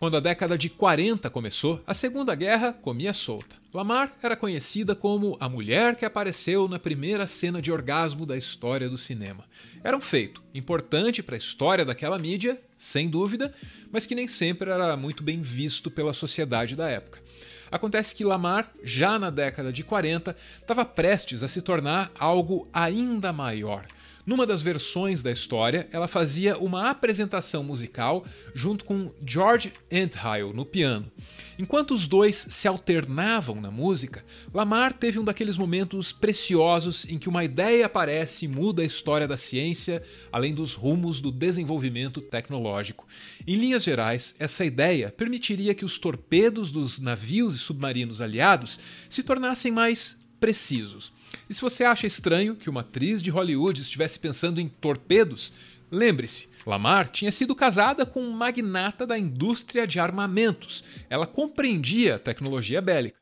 Quando a década de 40 começou, a Segunda Guerra comia solta. Lamar era conhecida como a mulher que apareceu na primeira cena de orgasmo da história do cinema. Era um feito importante para a história daquela mídia, sem dúvida, mas que nem sempre era muito bem visto pela sociedade da época. Acontece que Lamar, já na década de 40, estava prestes a se tornar algo ainda maior. Numa das versões da história, ela fazia uma apresentação musical junto com George Entile no piano. Enquanto os dois se alternavam na música, Lamar teve um daqueles momentos preciosos em que uma ideia aparece e muda a história da ciência, além dos rumos do desenvolvimento tecnológico. Em linhas gerais, essa ideia permitiria que os torpedos dos navios e submarinos aliados se tornassem mais precisos. E se você acha estranho que uma atriz de Hollywood estivesse pensando em torpedos, lembre-se, Lamar tinha sido casada com um magnata da indústria de armamentos. Ela compreendia a tecnologia bélica.